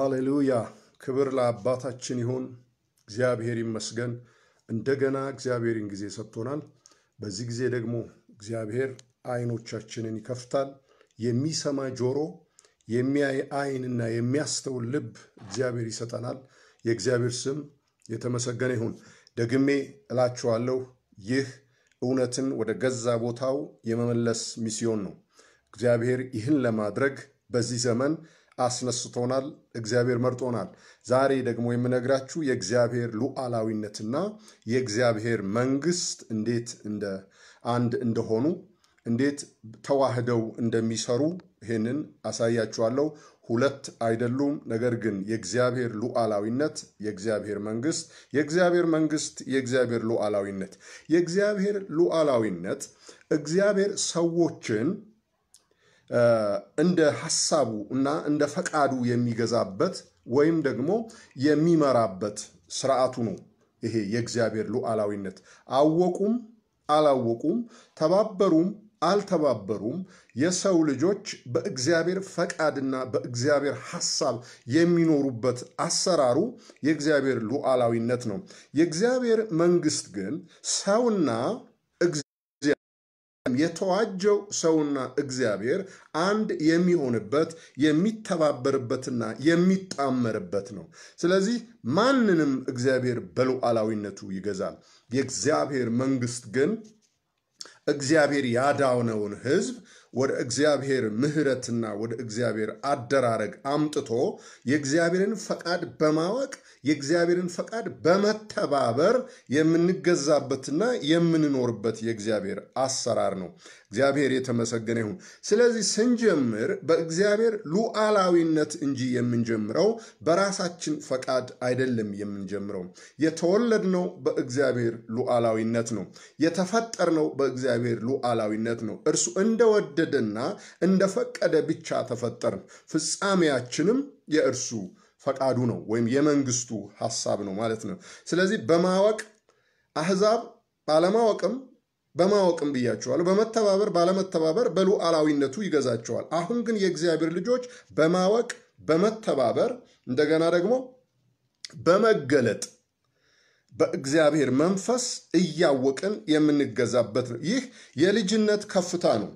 አሌሉያ ክብር ለአባታችን ይሁን፣ እግዚአብሔር ይመስገን። እንደገና እግዚአብሔርን ጊዜ ሰጥቶናል። በዚህ ጊዜ ደግሞ እግዚአብሔር አይኖቻችንን ይከፍታል። የሚሰማ ጆሮ፣ የሚያይ አይንና የሚያስተውል ልብ እግዚአብሔር ይሰጠናል። የእግዚአብሔር ስም የተመሰገነ ይሁን። ደግሜ እላችኋለሁ ይህ እውነትን ወደ ገዛ ቦታው የመመለስ ሚስዮን ነው። እግዚአብሔር ይህን ለማድረግ በዚህ ዘመን አስነስቶናል። እግዚአብሔር መርጦናል። ዛሬ ደግሞ የምነግራችሁ የእግዚአብሔር ሉዓላዊነትና የእግዚአብሔር መንግስት እንዴት እንደ አንድ እንደሆኑ እንዴት ተዋህደው እንደሚሰሩ ይህንን አሳያችኋለሁ። ሁለት አይደሉም። ነገር ግን የእግዚአብሔር ሉዓላዊነት፣ የእግዚአብሔር መንግስት፣ የእግዚአብሔር መንግስት፣ የእግዚአብሔር ሉዓላዊነት፣ የእግዚአብሔር ሉዓላዊነት እግዚአብሔር ሰዎችን እንደ ሐሳቡ እና እንደ ፈቃዱ የሚገዛበት ወይም ደግሞ የሚመራበት ስርዓቱ ነው። ይሄ የእግዚአብሔር ሉዓላዊነት አወቁም አላወቁም፣ ተባበሩም አልተባበሩም፣ የሰው ልጆች በእግዚአብሔር ፈቃድና በእግዚአብሔር ሐሳብ የሚኖሩበት አሰራሩ የእግዚአብሔር ሉዓላዊነት ነው። የእግዚአብሔር መንግስት ግን ሰውና አይደለም። የተዋጀው ሰውና እግዚአብሔር አንድ የሚሆንበት የሚተባበርበትና የሚጣመርበት ነው። ስለዚህ ማንንም እግዚአብሔር በሉዓላዊነቱ ይገዛል። የእግዚአብሔር መንግስት ግን እግዚአብሔር ያዳነውን ህዝብ ወደ እግዚአብሔር ምሕረትና ወደ እግዚአብሔር አደራረግ አምጥቶ የእግዚአብሔርን ፈቃድ በማወቅ የእግዚአብሔርን ፈቃድ በመተባበር የምንገዛበትና የምንኖርበት የእግዚአብሔር አሰራር ነው። እግዚአብሔር የተመሰገነ ይሁን። ስለዚህ ስንጀምር በእግዚአብሔር ሉዓላዊነት እንጂ የምንጀምረው በራሳችን ፈቃድ አይደለም። የምንጀምረው የተወለድነው በእግዚአብሔር ሉዓላዊነት ነው። የተፈጠርነው በእግዚአብሔር ሉዓላዊነት ነው። እርሱ እንደወደደና እንደፈቀደ ብቻ ተፈጠርን። ፍጻሜያችንም የእርሱ ፈቃዱ ነው ወይም የመንግስቱ ሀሳብ ነው ማለት ነው። ስለዚህ በማወቅ አህዛብ ባለማወቅም በማወቅም ብያቸዋለሁ። በመተባበር ባለመተባበር በሉዓላዊነቱ ይገዛቸዋል። አሁን ግን የእግዚአብሔር ልጆች በማወቅ በመተባበር እንደገና ደግሞ በመገለጥ በእግዚአብሔር መንፈስ እያወቅን የምንገዛበት ነው። ይህ የልጅነት ከፍታ ነው።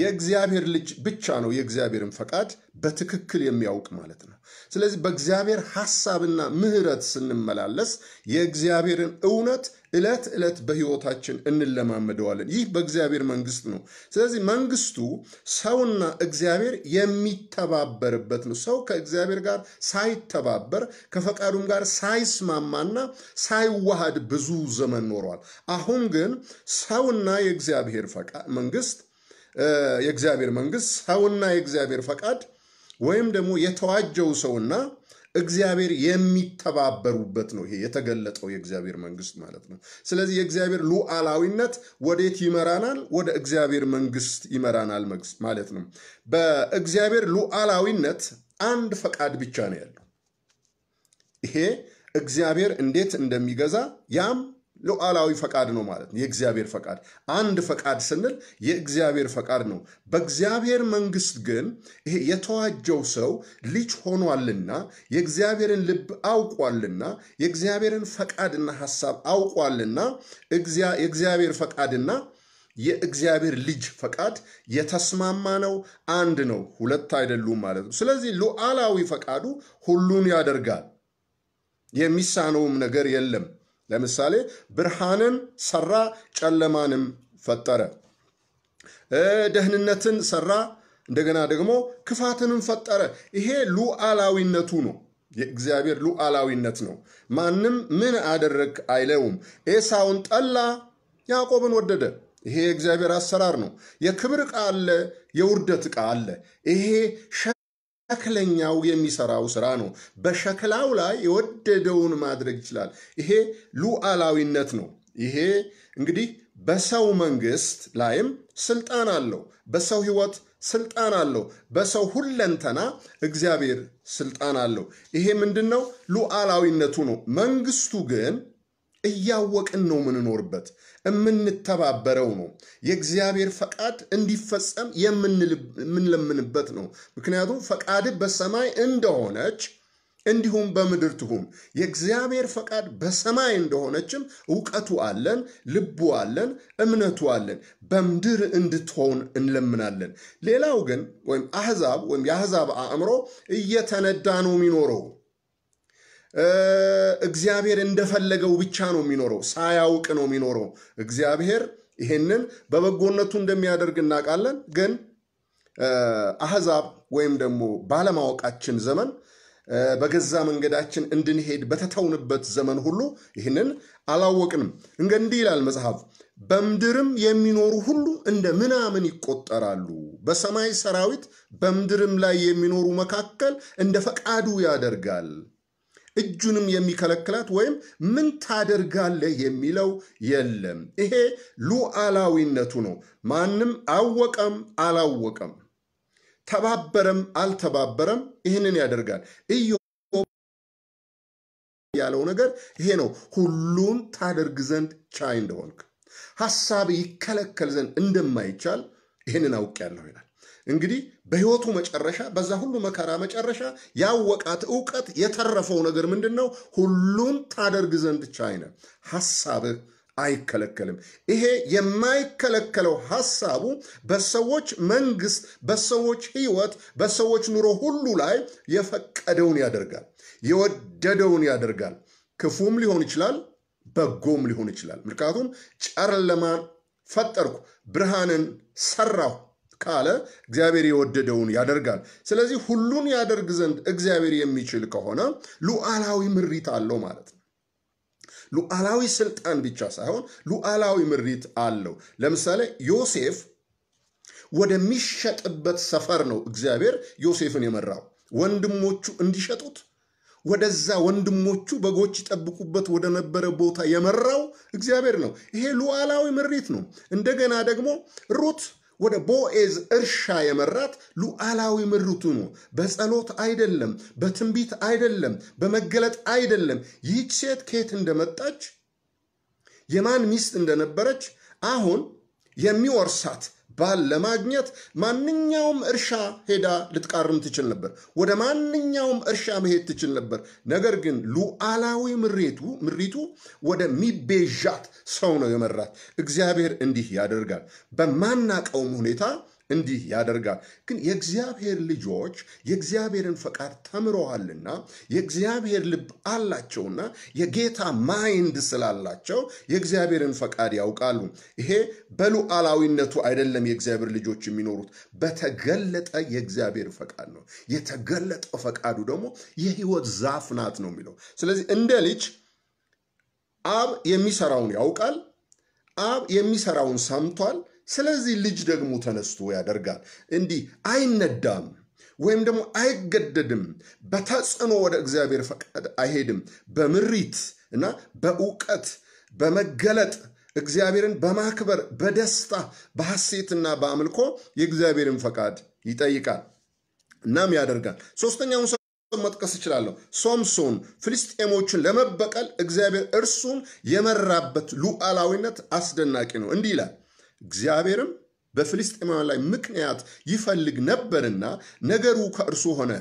የእግዚአብሔር ልጅ ብቻ ነው የእግዚአብሔርን ፈቃድ በትክክል የሚያውቅ ማለት ነው። ስለዚህ በእግዚአብሔር ሐሳብና ምሕረት ስንመላለስ የእግዚአብሔርን እውነት ዕለት ዕለት በሕይወታችን እንለማመደዋለን። ይህ በእግዚአብሔር መንግስት ነው። ስለዚህ መንግስቱ ሰውና እግዚአብሔር የሚተባበርበት ነው። ሰው ከእግዚአብሔር ጋር ሳይተባበር ከፈቃዱም ጋር ሳይስማማና ሳይዋሃድ ብዙ ዘመን ኖሯል። አሁን ግን ሰውና የእግዚአብሔር መንግስት የእግዚአብሔር መንግስት ሰውና የእግዚአብሔር ፈቃድ ወይም ደግሞ የተዋጀው ሰውና እግዚአብሔር የሚተባበሩበት ነው። ይሄ የተገለጠው የእግዚአብሔር መንግስት ማለት ነው። ስለዚህ የእግዚአብሔር ሉዓላዊነት ወዴት ይመራናል? ወደ እግዚአብሔር መንግስት ይመራናል ማለት ነው። በእግዚአብሔር ሉዓላዊነት አንድ ፈቃድ ብቻ ነው ያለው። ይሄ እግዚአብሔር እንዴት እንደሚገዛ ያም ሉዓላዊ ፈቃድ ነው ማለት ነው። የእግዚአብሔር ፈቃድ አንድ ፈቃድ ስንል የእግዚአብሔር ፈቃድ ነው። በእግዚአብሔር መንግስት ግን ይሄ የተዋጀው ሰው ልጅ ሆኗልና የእግዚአብሔርን ልብ አውቋልና የእግዚአብሔርን ፈቃድና ሀሳብ አውቋልና የእግዚአብሔር ፈቃድና የእግዚአብሔር ልጅ ፈቃድ የተስማማ ነው፣ አንድ ነው፣ ሁለት አይደሉም ማለት ነው። ስለዚህ ሉዓላዊ ፈቃዱ ሁሉን ያደርጋል፣ የሚሳነውም ነገር የለም። ለምሳሌ ብርሃንን ሰራ፣ ጨለማንም ፈጠረ። ደህንነትን ሰራ፣ እንደገና ደግሞ ክፋትንም ፈጠረ። ይሄ ሉዓላዊነቱ ነው። የእግዚአብሔር ሉዓላዊነት ነው። ማንም ምን አደረግ አይለውም። ኤሳውን ጠላ፣ ያዕቆብን ወደደ። ይሄ የእግዚአብሔር አሰራር ነው። የክብር ዕቃ አለ፣ የውርደት ዕቃ አለ። ይሄ ሸክለኛው የሚሰራው ስራ ነው። በሸክላው ላይ የወደደውን ማድረግ ይችላል። ይሄ ሉዓላዊነት ነው። ይሄ እንግዲህ በሰው መንግስት ላይም ስልጣን አለው። በሰው ህይወት ስልጣን አለው። በሰው ሁለንተና እግዚአብሔር ስልጣን አለው። ይሄ ምንድን ነው? ሉዓላዊነቱ ነው። መንግስቱ ግን እያወቅን ነው የምንኖርበት፣ የምንተባበረው ነው። የእግዚአብሔር ፈቃድ እንዲፈጸም የምንለምንበት ነው። ምክንያቱም ፈቃድ በሰማይ እንደሆነች እንዲሁም በምድር ትሁን። የእግዚአብሔር ፈቃድ በሰማይ እንደሆነችም እውቀቱ አለን፣ ልቡ አለን፣ እምነቱ አለን። በምድር እንድትሆን እንለምናለን። ሌላው ግን ወይም አህዛብ ወይም የአህዛብ አእምሮ እየተነዳ ነው የሚኖረው እግዚአብሔር እንደፈለገው ብቻ ነው የሚኖረው፣ ሳያውቅ ነው የሚኖረው። እግዚአብሔር ይህንን በበጎነቱ እንደሚያደርግ እናውቃለን። ግን አህዛብ ወይም ደግሞ ባለማወቃችን ዘመን በገዛ መንገዳችን እንድንሄድ በተተውንበት ዘመን ሁሉ ይህንን አላወቅንም። እንዲህ ይላል መጽሐፍ፣ በምድርም የሚኖሩ ሁሉ እንደ ምናምን ይቆጠራሉ። በሰማይ ሰራዊት በምድርም ላይ የሚኖሩ መካከል እንደ ፈቃዱ ያደርጋል። እጁንም የሚከለክላት ወይም ምን ታደርጋለህ የሚለው የለም። ይሄ ሉዓላዊነቱ ነው። ማንም አወቀም አላወቀም፣ ተባበረም አልተባበረም ይህንን ያደርጋል። ያለው ነገር ይሄ ነው። ሁሉን ታደርግ ዘንድ ቻይ እንደሆንክ ሀሳብ ይከለከል ዘንድ እንደማይቻል ይህንን ያለሁ ይላል። እንግዲህ በህይወቱ መጨረሻ በዛ ሁሉ መከራ መጨረሻ ያወቃት እውቀት የተረፈው ነገር ምንድን ነው? ሁሉን ታደርግ ዘንድ ቻይነ ሐሳብህ አይከለከልም። ይሄ የማይከለከለው ሐሳቡ በሰዎች መንግስት፣ በሰዎች ህይወት፣ በሰዎች ኑሮ ሁሉ ላይ የፈቀደውን ያደርጋል፣ የወደደውን ያደርጋል። ክፉም ሊሆን ይችላል፣ በጎም ሊሆን ይችላል። ምክንያቱም ጨለማን ፈጠርኩ፣ ብርሃንን ሰራሁ ካለ እግዚአብሔር የወደደውን ያደርጋል። ስለዚህ ሁሉን ያደርግ ዘንድ እግዚአብሔር የሚችል ከሆነ ሉዓላዊ ምሪት አለው ማለት ነው። ሉዓላዊ ስልጣን ብቻ ሳይሆን ሉዓላዊ ምሪት አለው። ለምሳሌ ዮሴፍ ወደሚሸጥበት ሰፈር ነው እግዚአብሔር ዮሴፍን የመራው። ወንድሞቹ እንዲሸጡት ወደዛ ወንድሞቹ በጎች ይጠብቁበት ወደ ነበረ ቦታ የመራው እግዚአብሔር ነው። ይሄ ሉዓላዊ ምሪት ነው። እንደገና ደግሞ ሩት ወደ ቦኤዝ እርሻ የመራት ሉዓላዊ ምርቱ ነው። በጸሎት አይደለም፣ በትንቢት አይደለም፣ በመገለጥ አይደለም። ይህች ሴት ከየት እንደመጣች የማን ሚስት እንደነበረች አሁን የሚወርሳት ባል ለማግኘት ማንኛውም እርሻ ሄዳ ልትቃርም ትችል ነበር። ወደ ማንኛውም እርሻ መሄድ ትችል ነበር። ነገር ግን ሉዓላዊ ምሬቱ ምሪቱ ወደሚቤዣት ሰው ነው የመራት። እግዚአብሔር እንዲህ ያደርጋል በማናቀውም ሁኔታ እንዲህ ያደርጋል። ግን የእግዚአብሔር ልጆች የእግዚአብሔርን ፈቃድ ተምረዋልና የእግዚአብሔር ልብ አላቸውና የጌታ ማይንድ ስላላቸው የእግዚአብሔርን ፈቃድ ያውቃሉ። ይሄ በሉዓላዊነቱ አይደለም የእግዚአብሔር ልጆች የሚኖሩት በተገለጠ የእግዚአብሔር ፈቃድ ነው። የተገለጠው ፈቃዱ ደግሞ የህይወት ዛፍ ናት ነው የሚለው። ስለዚህ እንደ ልጅ አብ የሚሰራውን ያውቃል። አብ የሚሰራውን ሰምቷል። ስለዚህ ልጅ ደግሞ ተነስቶ ያደርጋል። እንዲህ አይነዳም ወይም ደግሞ አይገደድም። በተጽዕኖ ወደ እግዚአብሔር ፈቃድ አይሄድም። በምሪት እና በእውቀት በመገለጥ እግዚአብሔርን በማክበር በደስታ በሐሴትና በአምልኮ የእግዚአብሔርን ፈቃድ ይጠይቃል። እናም ያደርጋል። ሶስተኛውን ሰው መጥቀስ እችላለሁ። ሶምሶን ፍልስጤሞችን ለመበቀል እግዚአብሔር እርሱን የመራበት ሉዓላዊነት አስደናቂ ነው። እንዲህ ይላል እግዚአብሔርም በፍልስጤማውያን ላይ ምክንያት ይፈልግ ነበርና ነገሩ ከእርሱ ሆነ።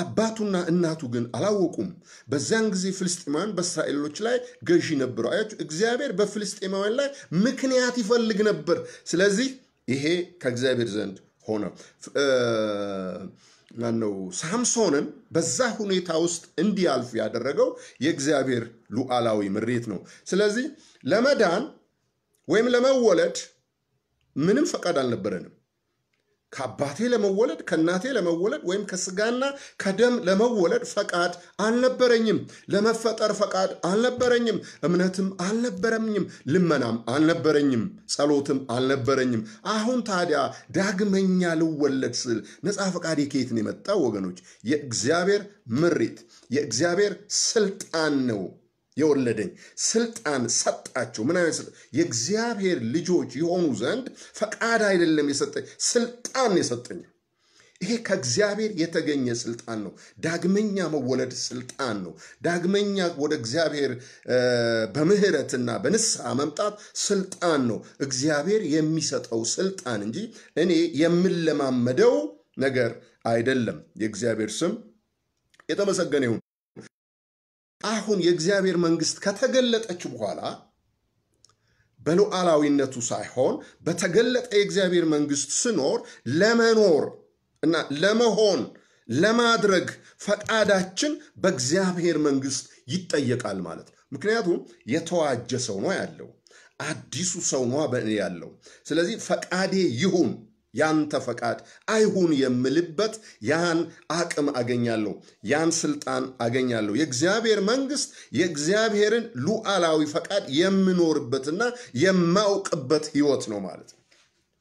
አባቱና እናቱ ግን አላወቁም። በዚያን ጊዜ ፍልስጤማውያን በእስራኤሎች ላይ ገዢ ነበሩ። አያችሁ፣ እግዚአብሔር በፍልስጤማውያን ላይ ምክንያት ይፈልግ ነበር። ስለዚህ ይሄ ከእግዚአብሔር ዘንድ ሆነ። ማነው ሳምሶንን በዛ ሁኔታ ውስጥ እንዲያልፍ ያደረገው የእግዚአብሔር ሉዓላዊ ምሬት ነው። ስለዚህ ለመዳን ወይም ለመወለድ ምንም ፈቃድ አልነበረንም። ከአባቴ ለመወለድ ከእናቴ ለመወለድ ወይም ከስጋና ከደም ለመወለድ ፈቃድ አልነበረኝም። ለመፈጠር ፈቃድ አልነበረኝም። እምነትም አልነበረኝም። ልመናም አልነበረኝም። ጸሎትም አልነበረኝም። አሁን ታዲያ ዳግመኛ ልወለድ ስል ነፃ ፈቃድ ከየት ነው የመጣው? ወገኖች፣ የእግዚአብሔር ምሪት፣ የእግዚአብሔር ስልጣን ነው። የወለደኝ ስልጣን ሰጣችሁ። ምን አይነት የእግዚአብሔር ልጆች የሆኑ ዘንድ ፈቃድ አይደለም የሰጠኝ፣ ስልጣን የሰጠኝ። ይሄ ከእግዚአብሔር የተገኘ ስልጣን ነው። ዳግመኛ መወለድ ስልጣን ነው። ዳግመኛ ወደ እግዚአብሔር በምህረትና በንስሐ መምጣት ስልጣን ነው። እግዚአብሔር የሚሰጠው ስልጣን እንጂ እኔ የምለማመደው ነገር አይደለም። የእግዚአብሔር ስም የተመሰገነ ይሁን። አሁን የእግዚአብሔር መንግስት ከተገለጠች በኋላ በሉዓላዊነቱ ሳይሆን በተገለጠ የእግዚአብሔር መንግስት ስኖር ለመኖር እና ለመሆን ለማድረግ ፈቃዳችን በእግዚአብሔር መንግስት ይጠየቃል ማለት ነው። ምክንያቱም የተዋጀ ሰው ነው ያለው፣ አዲሱ ሰው ነው ያለው። ስለዚህ ፈቃዴ ይሁን ያንተ ፈቃድ አይሁን የምልበት ያን አቅም አገኛለሁ፣ ያን ስልጣን አገኛለሁ። የእግዚአብሔር መንግስት የእግዚአብሔርን ሉዓላዊ ፈቃድ የምኖርበትና የማውቅበት ህይወት ነው ማለት ነው።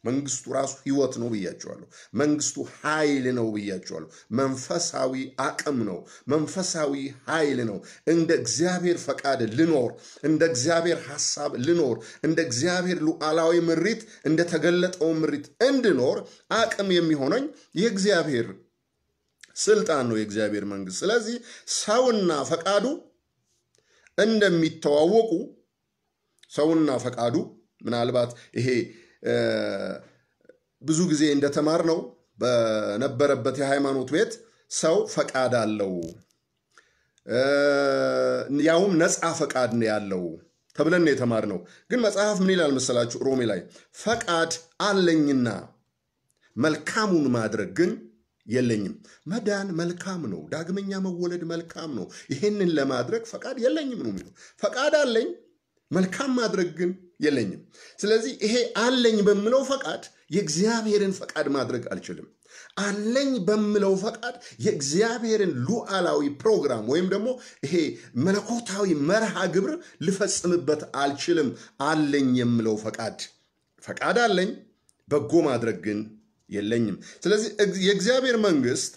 መንግስቱ ራሱ ህይወት ነው ብያቸዋለሁ። መንግስቱ ኃይል ነው ብያቸዋለሁ። መንፈሳዊ አቅም ነው፣ መንፈሳዊ ኃይል ነው። እንደ እግዚአብሔር ፈቃድ ልኖር፣ እንደ እግዚአብሔር ሐሳብ ልኖር፣ እንደ እግዚአብሔር ሉዓላዊ ምሪት፣ እንደ ተገለጠው ምሪት እንድኖር አቅም የሚሆነኝ የእግዚአብሔር ስልጣን ነው፣ የእግዚአብሔር መንግስት። ስለዚህ ሰውና ፈቃዱ እንደሚተዋወቁ ሰውና ፈቃዱ ምናልባት ይሄ ብዙ ጊዜ እንደተማር ነው በነበረበት የሃይማኖት ቤት ሰው ፈቃድ አለው ያውም ነፃ ፈቃድ ያለው ተብለን ነው ነው ግን መጽሐፍ ምን ይላል መሰላችሁ? ሮሜ ላይ ፈቃድ አለኝና መልካሙን ማድረግ ግን የለኝም። መዳን መልካም ነው። ዳግመኛ መወለድ መልካም ነው። ይህንን ለማድረግ ፈቃድ የለኝም ነው ፈቃድ አለኝ መልካም ማድረግ ግን የለኝም። ስለዚህ ይሄ አለኝ በምለው ፈቃድ የእግዚአብሔርን ፈቃድ ማድረግ አልችልም። አለኝ በምለው ፈቃድ የእግዚአብሔርን ሉዓላዊ ፕሮግራም ወይም ደግሞ ይሄ መለኮታዊ መርሃ ግብር ልፈጽምበት አልችልም። አለኝ የምለው ፈቃድ ፈቃድ አለኝ፣ በጎ ማድረግ ግን የለኝም። ስለዚህ የእግዚአብሔር መንግስት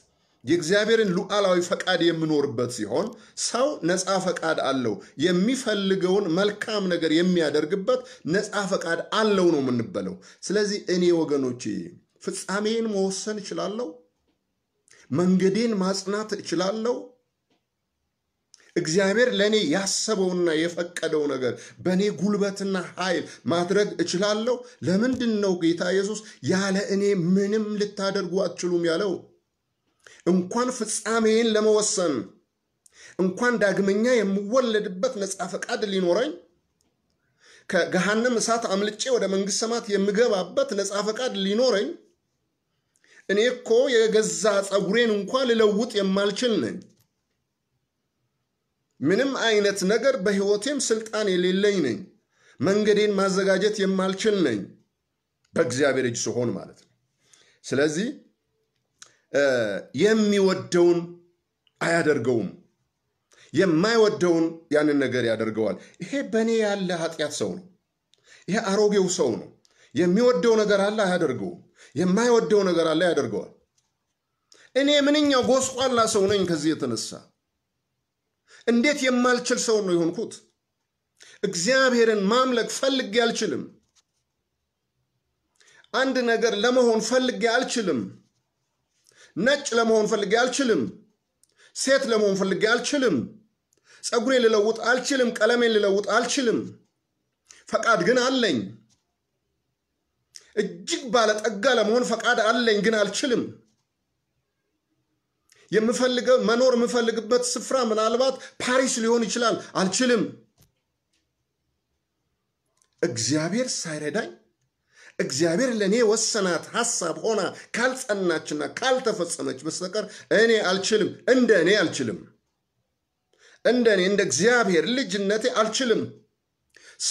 የእግዚአብሔርን ሉዓላዊ ፈቃድ የምኖርበት ሲሆን ሰው ነፃ ፈቃድ አለው። የሚፈልገውን መልካም ነገር የሚያደርግበት ነፃ ፈቃድ አለው ነው የምንበለው። ስለዚህ እኔ ወገኖቼ ፍጻሜን መወሰን እችላለሁ። መንገዴን ማጽናት እችላለሁ። እግዚአብሔር ለእኔ ያሰበውና የፈቀደው ነገር በእኔ ጉልበትና ኃይል ማድረግ እችላለሁ። ለምንድን ነው ጌታ ኢየሱስ ያለ እኔ ምንም ልታደርጉ አትችሉም ያለው? እንኳን ፍጻሜዬን ለመወሰን እንኳን ዳግመኛ የምወለድበት ነፃ ፈቃድ ሊኖረኝ ከገሃነም እሳት አምልጬ ወደ መንግሥት ሰማት የምገባበት ነፃ ፈቃድ ሊኖረኝ እኔ እኮ የገዛ ጸጉሬን እንኳ ልለውጥ የማልችል ነኝ። ምንም አይነት ነገር በሕይወቴም ስልጣን የሌለኝ ነኝ። መንገዴን ማዘጋጀት የማልችል ነኝ። በእግዚአብሔር እጅ ስሆን ማለት ነው። ስለዚህ የሚወደውን አያደርገውም፣ የማይወደውን ያንን ነገር ያደርገዋል። ይሄ በእኔ ያለ ኃጢአት ሰው ነው። ይሄ አሮጌው ሰው ነው። የሚወደው ነገር አለ፣ አያደርገውም። የማይወደው ነገር አለ፣ ያደርገዋል። እኔ ምንኛው ጎስቋላ ሰው ነኝ። ከዚህ የተነሳ እንዴት የማልችል ሰው ነው የሆንኩት? እግዚአብሔርን ማምለክ ፈልጌ አልችልም። አንድ ነገር ለመሆን ፈልጌ አልችልም። ነጭ ለመሆን ፈልጌ አልችልም። ሴት ለመሆን ፈልጌ አልችልም። ፀጉሬ ልለውጥ አልችልም። ቀለሜን ልለውጥ አልችልም። ፈቃድ ግን አለኝ። እጅግ ባለጠጋ ለመሆን ፈቃድ አለኝ፣ ግን አልችልም። የምፈልገው መኖር የምፈልግበት ስፍራ ምናልባት ፓሪስ ሊሆን ይችላል፣ አልችልም። እግዚአብሔር ሳይረዳኝ እግዚአብሔር ለእኔ ወሰናት ሀሳብ ሆና ካልጸናችና ካልተፈጸመች በስተቀር እኔ አልችልም፣ እንደ እኔ አልችልም፣ እንደ እኔ እንደ እግዚአብሔር ልጅነቴ አልችልም።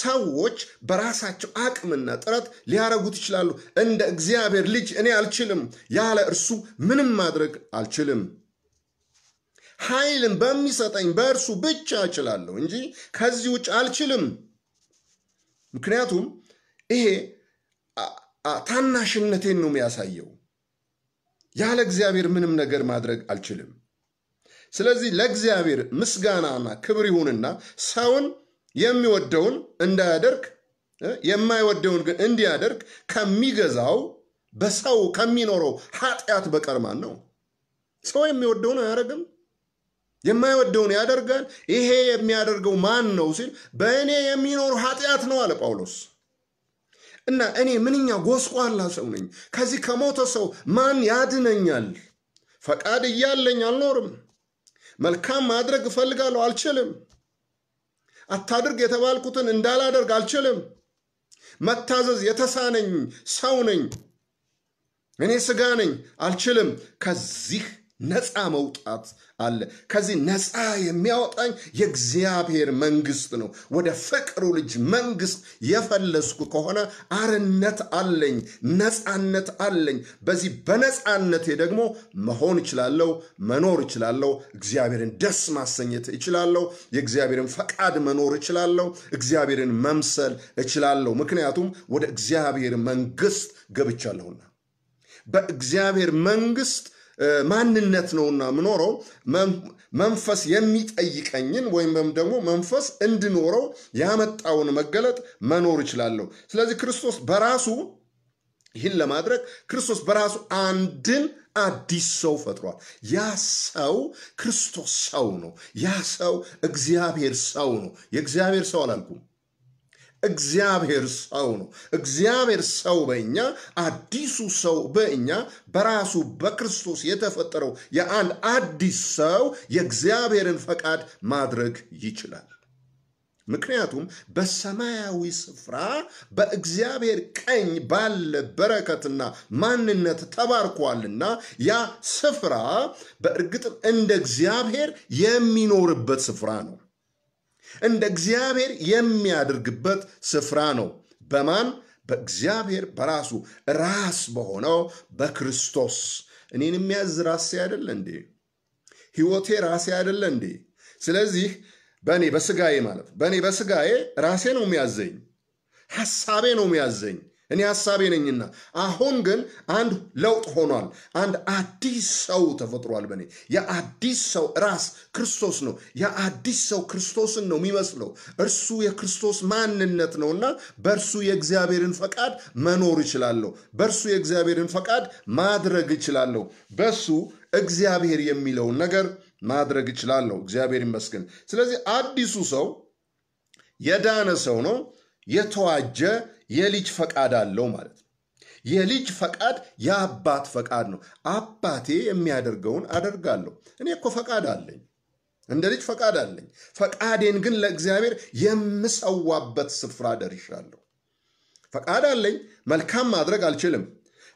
ሰዎች በራሳቸው አቅምና ጥረት ሊያረጉት ይችላሉ። እንደ እግዚአብሔር ልጅ እኔ አልችልም፣ ያለ እርሱ ምንም ማድረግ አልችልም። ኃይልን በሚሰጠኝ በእርሱ ብቻ እችላለሁ እንጂ ከዚህ ውጭ አልችልም። ምክንያቱም ይሄ ታናሽነቴን ነው የሚያሳየው። ያለ እግዚአብሔር ምንም ነገር ማድረግ አልችልም። ስለዚህ ለእግዚአብሔር ምስጋናና ክብር ይሁንና ሰውን የሚወደውን እንዳያደርግ የማይወደውን ግን እንዲያደርግ ከሚገዛው በሰው ከሚኖረው ኃጢአት በቀር ማን ነው? ሰው የሚወደውን አያደርግም፣ የማይወደውን ያደርጋል። ይሄ የሚያደርገው ማን ነው ሲል በእኔ የሚኖር ኃጢአት ነው አለ ጳውሎስ። እና እኔ ምንኛ ጎስቋላ ሰው ነኝ። ከዚህ ከሞተ ሰው ማን ያድነኛል? ፈቃድ እያለኝ አልኖርም። መልካም ማድረግ እፈልጋለሁ፣ አልችልም። አታድርግ የተባልኩትን እንዳላደርግ አልችልም። መታዘዝ የተሳነኝ ሰው ነኝ። እኔ ስጋ ነኝ፣ አልችልም። ከዚህ ነፃ መውጣት አለ። ከዚህ ነፃ የሚያወጣኝ የእግዚአብሔር መንግስት ነው። ወደ ፍቅሩ ልጅ መንግስት የፈለስኩ ከሆነ አርነት አለኝ፣ ነፃነት አለኝ። በዚህ በነፃነቴ ደግሞ መሆን እችላለሁ፣ መኖር እችላለሁ፣ እግዚአብሔርን ደስ ማሰኘት እችላለሁ፣ የእግዚአብሔርን ፈቃድ መኖር እችላለሁ፣ እግዚአብሔርን መምሰል እችላለሁ። ምክንያቱም ወደ እግዚአብሔር መንግስት ገብቻለሁና በእግዚአብሔር መንግስት ማንነት ነውና ምኖረው መንፈስ የሚጠይቀኝን ወይም ደግሞ መንፈስ እንድኖረው ያመጣውን መገለጥ መኖር እችላለሁ። ስለዚህ ክርስቶስ በራሱ ይህን ለማድረግ ክርስቶስ በራሱ አንድን አዲስ ሰው ፈጥሯል። ያ ሰው ክርስቶስ ሰው ነው። ያ ሰው እግዚአብሔር ሰው ነው። የእግዚአብሔር ሰው አላልኩም። እግዚአብሔር ሰው ነው። እግዚአብሔር ሰው በእኛ አዲሱ ሰው በእኛ በራሱ በክርስቶስ የተፈጠረው የአንድ አዲስ ሰው የእግዚአብሔርን ፈቃድ ማድረግ ይችላል። ምክንያቱም በሰማያዊ ስፍራ በእግዚአብሔር ቀኝ ባለ በረከትና ማንነት ተባርኳልና ያ ስፍራ በእርግጥም እንደ እግዚአብሔር የሚኖርበት ስፍራ ነው። እንደ እግዚአብሔር የሚያደርግበት ስፍራ ነው። በማን በእግዚአብሔር በራሱ ራስ በሆነው በክርስቶስ። እኔን የሚያዝ ራሴ አይደለ እንዴ? ህይወቴ ራሴ አይደለ እንዴ? ስለዚህ በእኔ በስጋዬ ማለት በእኔ በስጋዬ ራሴ ነው የሚያዘኝ፣ ሐሳቤ ነው የሚያዘኝ እኔ ሀሳቤ ነኝና። አሁን ግን አንድ ለውጥ ሆኗል። አንድ አዲስ ሰው ተፈጥሯል በእኔ። የአዲስ ሰው ራስ ክርስቶስ ነው። የአዲስ ሰው ክርስቶስን ነው የሚመስለው። እርሱ የክርስቶስ ማንነት ነውና በእርሱ የእግዚአብሔርን ፈቃድ መኖር ይችላለሁ። በእርሱ የእግዚአብሔርን ፈቃድ ማድረግ ይችላለሁ። በእሱ እግዚአብሔር የሚለውን ነገር ማድረግ ይችላለሁ። እግዚአብሔር ይመስገን። ስለዚህ አዲሱ ሰው የዳነ ሰው ነው። የተዋጀ የልጅ ፈቃድ አለው ማለት ነው። የልጅ ፈቃድ የአባት ፈቃድ ነው። አባቴ የሚያደርገውን አደርጋለሁ። እኔ እኮ ፈቃድ አለኝ፣ እንደ ልጅ ፈቃድ አለኝ። ፈቃዴን ግን ለእግዚአብሔር የምሰዋበት ስፍራ ደርሻለሁ። ፈቃድ አለኝ፣ መልካም ማድረግ አልችልም።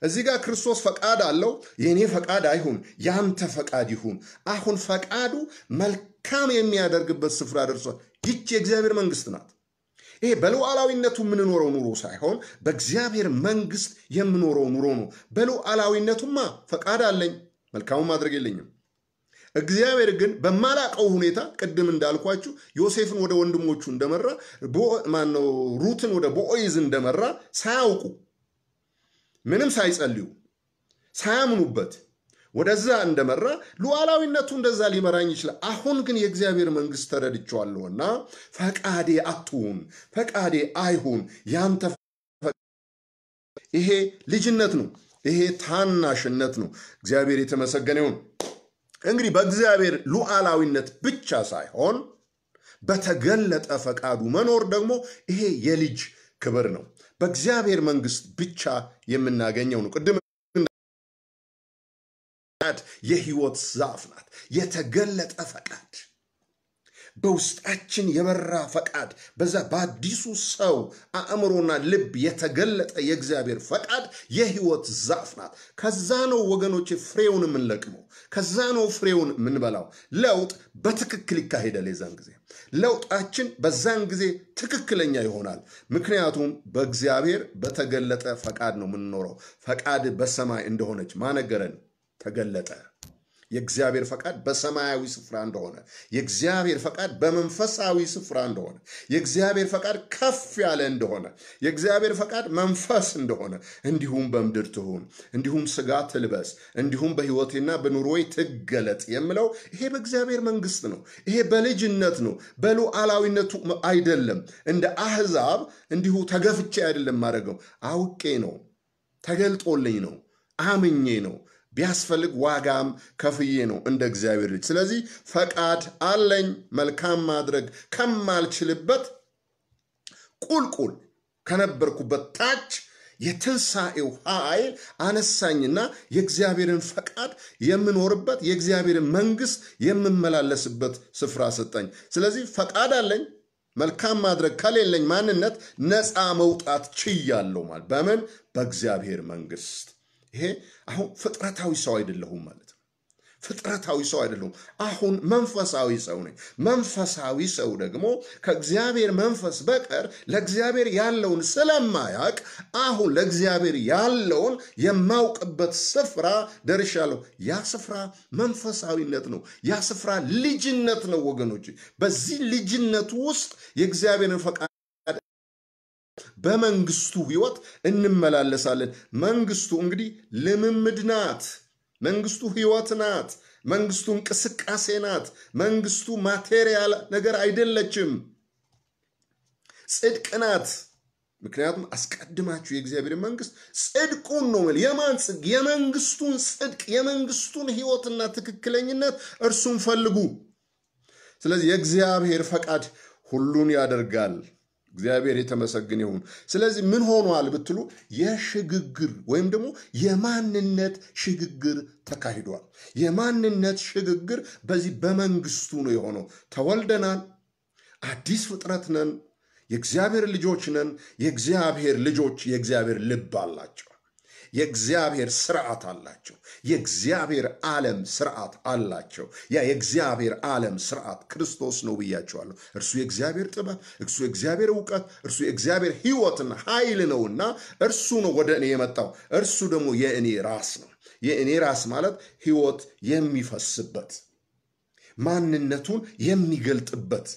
እዚህ ጋር ክርስቶስ ፈቃድ አለው። የእኔ ፈቃድ አይሁን፣ ያንተ ፈቃድ ይሁን። አሁን ፈቃዱ መልካም የሚያደርግበት ስፍራ ደርሷል። ይች የእግዚአብሔር መንግስት ናት። ይሄ በሉዓላዊነቱ የምንኖረው ኑሮ ሳይሆን በእግዚአብሔር መንግስት የምኖረው ኑሮ ነው። በሉዓላዊነቱማ ፈቃድ አለኝ፣ መልካሙን ማድረግ የለኝም። እግዚአብሔር ግን በማላቀው ሁኔታ ቅድም እንዳልኳችሁ ዮሴፍን ወደ ወንድሞቹ እንደመራ ማነው ሩትን ወደ ቦኦይዝ እንደመራ ሳያውቁ ምንም ሳይጸልዩ ሳያምኑበት ወደዛ እንደመራ ሉዓላዊነቱ እንደዛ ሊመራኝ ይችላል። አሁን ግን የእግዚአብሔር መንግስት ተረድቼዋለሁና ፈቃዴ አትሁን፣ ፈቃዴ አይሁን፣ ያንተ ይሄ ልጅነት ነው። ይሄ ታናሽነት ነው። እግዚአብሔር የተመሰገነ ይሁን። እንግዲህ በእግዚአብሔር ሉዓላዊነት ብቻ ሳይሆን በተገለጠ ፈቃዱ መኖር ደግሞ ይሄ የልጅ ክብር ነው። በእግዚአብሔር መንግስት ብቻ የምናገኘው ነው። ቅድም ፈቃድ የህይወት ዛፍ ናት። የተገለጠ ፈቃድ በውስጣችን የበራ ፈቃድ በዛ በአዲሱ ሰው አእምሮና ልብ የተገለጠ የእግዚአብሔር ፈቃድ የህይወት ዛፍ ናት። ከዛ ነው ወገኖች ፍሬውን የምንለቅመው፣ ከዛ ነው ፍሬውን የምንበላው። ለውጥ በትክክል ይካሄዳል። የዛን ጊዜ ለውጣችን በዛን ጊዜ ትክክለኛ ይሆናል። ምክንያቱም በእግዚአብሔር በተገለጠ ፈቃድ ነው የምንኖረው። ፈቃድ በሰማይ እንደሆነች ማነገረን ተገለጠ። የእግዚአብሔር ፈቃድ በሰማያዊ ስፍራ እንደሆነ፣ የእግዚአብሔር ፈቃድ በመንፈሳዊ ስፍራ እንደሆነ፣ የእግዚአብሔር ፈቃድ ከፍ ያለ እንደሆነ፣ የእግዚአብሔር ፈቃድ መንፈስ እንደሆነ እንዲሁም በምድር ትሁን፣ እንዲሁም ስጋ ትልበስ፣ እንዲሁም በሕይወቴና በኑሮዬ ትገለጥ የምለው ይሄ በእግዚአብሔር መንግስት ነው። ይሄ በልጅነት ነው። በሉዓላዊነቱ አይደለም። እንደ አህዛብ እንዲሁ ተገፍቼ አይደለም ማድረገው፣ አውቄ ነው፣ ተገልጦልኝ ነው፣ አምኜ ነው ቢያስፈልግ ዋጋም ከፍዬ ነው እንደ እግዚአብሔር ልጅ። ስለዚህ ፈቃድ አለኝ መልካም ማድረግ ከማልችልበት ቁልቁል ከነበርኩበት ታች የትንሣኤው ኃይል አነሳኝና የእግዚአብሔርን ፈቃድ የምኖርበት የእግዚአብሔርን መንግሥት የምመላለስበት ስፍራ ሰጠኝ። ስለዚህ ፈቃድ አለኝ መልካም ማድረግ ከሌለኝ ማንነት ነፃ መውጣት ችያለሁ ማለት በምን በእግዚአብሔር መንግሥት ይሄ አሁን ፍጥረታዊ ሰው አይደለሁም ማለት ነው። ፍጥረታዊ ሰው አይደለሁም። አሁን መንፈሳዊ ሰው ነኝ። መንፈሳዊ ሰው ደግሞ ከእግዚአብሔር መንፈስ በቀር ለእግዚአብሔር ያለውን ስለማያቅ አሁን ለእግዚአብሔር ያለውን የማውቅበት ስፍራ ደርሻለሁ። ያ ስፍራ መንፈሳዊነት ነው። ያ ስፍራ ልጅነት ነው ወገኖች። በዚህ ልጅነት ውስጥ የእግዚአብሔርን ፈቃድ በመንግስቱ ህይወት እንመላለሳለን። መንግስቱ እንግዲህ ልምምድ ናት። መንግስቱ ህይወት ናት። መንግስቱ እንቅስቃሴ ናት። መንግስቱ ማቴሪያል ነገር አይደለችም። ጽድቅ ናት። ምክንያቱም አስቀድማችሁ የእግዚአብሔር መንግስት ጽድቁን ነው የሚል የማን ጽድቅ? የመንግስቱን ጽድቅ፣ የመንግስቱን ህይወትና ትክክለኝነት እርሱን ፈልጉ። ስለዚህ የእግዚአብሔር ፈቃድ ሁሉን ያደርጋል። እግዚአብሔር የተመሰግን ይሁን። ስለዚህ ምን ሆኗል ብትሉ የሽግግር ወይም ደግሞ የማንነት ሽግግር ተካሂዷል። የማንነት ሽግግር በዚህ በመንግስቱ ነው የሆነው። ተወልደናል፣ አዲስ ፍጥረት ነን፣ የእግዚአብሔር ልጆች ነን። የእግዚአብሔር ልጆች የእግዚአብሔር ልብ አላቸው። የእግዚአብሔር ስርዓት አላቸው። የእግዚአብሔር ዓለም ስርዓት አላቸው። ያ የእግዚአብሔር ዓለም ስርዓት ክርስቶስ ነው ብያቸዋለሁ። እርሱ የእግዚአብሔር ጥበብ፣ እርሱ የእግዚአብሔር እውቀት፣ እርሱ የእግዚአብሔር ሕይወትና ኃይል ነውና እርሱ ነው ወደ እኔ የመጣው። እርሱ ደግሞ የእኔ ራስ ነው። የእኔ ራስ ማለት ህይወት የሚፈስበት ማንነቱን የሚገልጥበት